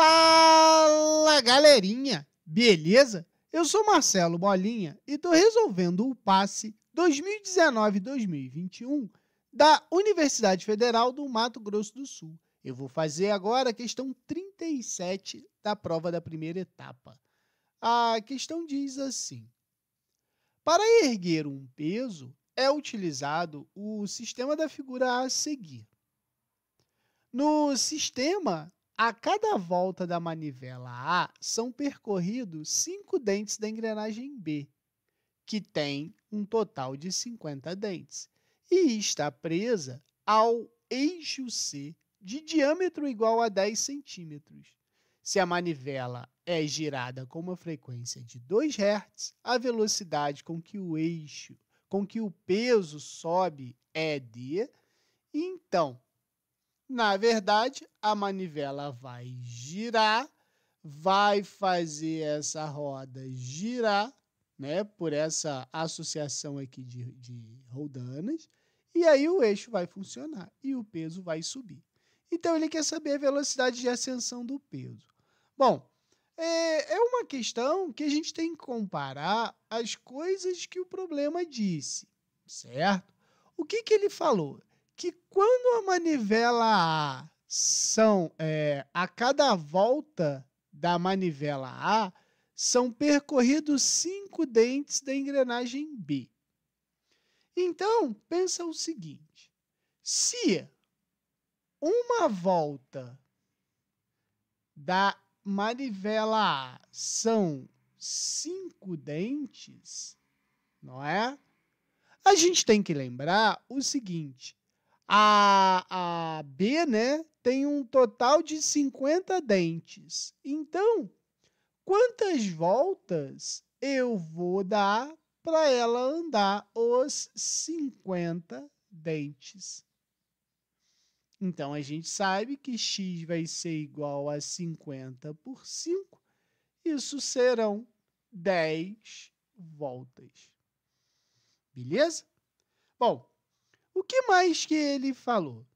Fala galerinha, beleza? Eu sou Marcelo Bolinha e tô resolvendo o passe 2019-2021 da Universidade Federal do Mato Grosso do Sul. Eu vou fazer agora a questão 37 da prova da primeira etapa. A questão diz assim: Para erguer um peso é utilizado o sistema da figura a seguir. No sistema a cada volta da manivela A são percorridos cinco dentes da engrenagem B, que tem um total de 50 dentes, e está presa ao eixo C de diâmetro igual a 10 centímetros. Se a manivela é girada com uma frequência de 2 Hz, a velocidade com que o eixo, com que o peso sobe é d. Então, na verdade, a manivela vai girar, vai fazer essa roda girar, né, por essa associação aqui de, de roldanas, e aí o eixo vai funcionar e o peso vai subir. Então ele quer saber a velocidade de ascensão do peso. Bom, é, é uma questão que a gente tem que comparar as coisas que o problema disse, certo? O que, que ele falou? que quando a manivela A são é, a cada volta da manivela A são percorridos cinco dentes da engrenagem B. Então pensa o seguinte: se uma volta da manivela A são cinco dentes, não é? A gente tem que lembrar o seguinte: a, a B, né, tem um total de 50 dentes. Então, quantas voltas eu vou dar para ela andar os 50 dentes? Então, a gente sabe que x vai ser igual a 50 por 5. Isso serão 10 voltas. Beleza? Bom, o que mais que ele falou?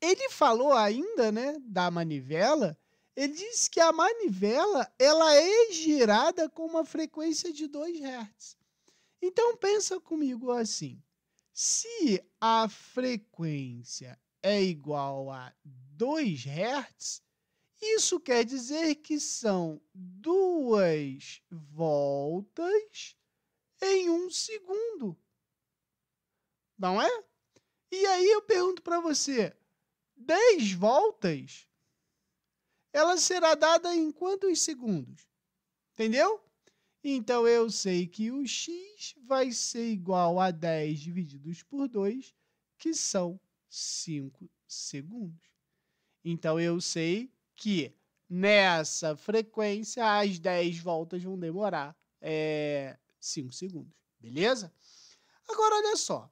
Ele falou ainda, né, da manivela. Ele disse que a manivela ela é girada com uma frequência de 2 Hz. Então pensa comigo assim: se a frequência é igual a 2 Hz, isso quer dizer que são duas voltas em um segundo não é? E aí eu pergunto para você: 10 voltas, ela será dada em quantos segundos? Entendeu? Então eu sei que o x vai ser igual a 10 divididos por 2, que são 5 segundos. Então eu sei que nessa frequência as 10 voltas vão demorar é, eh, 5 segundos. Beleza? Agora olha só.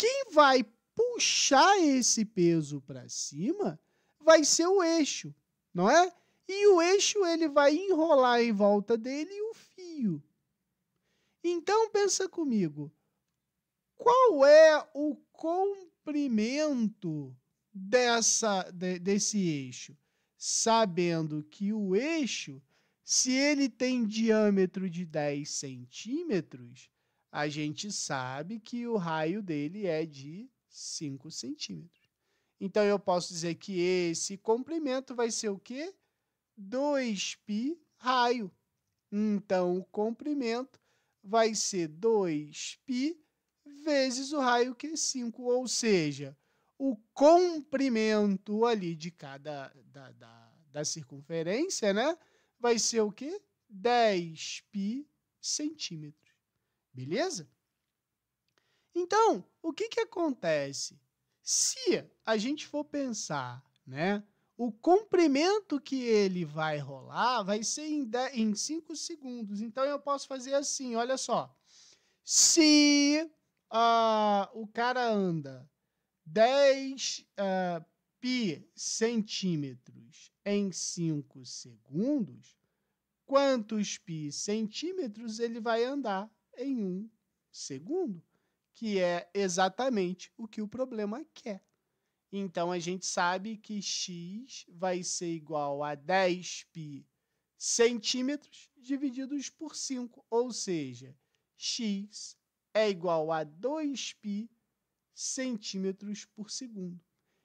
Quem vai puxar esse peso para cima vai ser o eixo, não é? E o eixo ele vai enrolar em volta dele o fio. Então pensa comigo, qual é o comprimento dessa de, desse eixo? Sabendo que o eixo, se ele tem diâmetro de 10 centímetros, a gente sabe que o raio dele é de 5 centímetros. Então eu posso dizer que esse comprimento vai ser o quê? 2π raio. Então o comprimento vai ser 2π vezes o raio que é 5, ou seja, o comprimento ali de cada da, da, da circunferência, né? Vai ser o quê? 10 pi centímetros. Beleza? Então, o que, que acontece? Se a gente for pensar, né? O comprimento que ele vai rolar vai ser em, 10, em 5 segundos. Então eu posso fazer assim: olha só. Se uh, o cara anda 10 uh, ah, pi centímetros em 5 segundos, quantos pi centímetros ele vai andar? em um segundo, que é exatamente o que o problema quer. Então a gente sabe que x vai ser igual a 10π centímetros divididos por 5, ou seja, x é igual a 2π centímetros por segundo.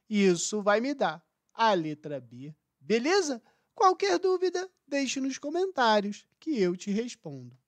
Isso vai me dar a letra B, beleza? Qualquer dúvida, deixe nos comentários que eu te respondo.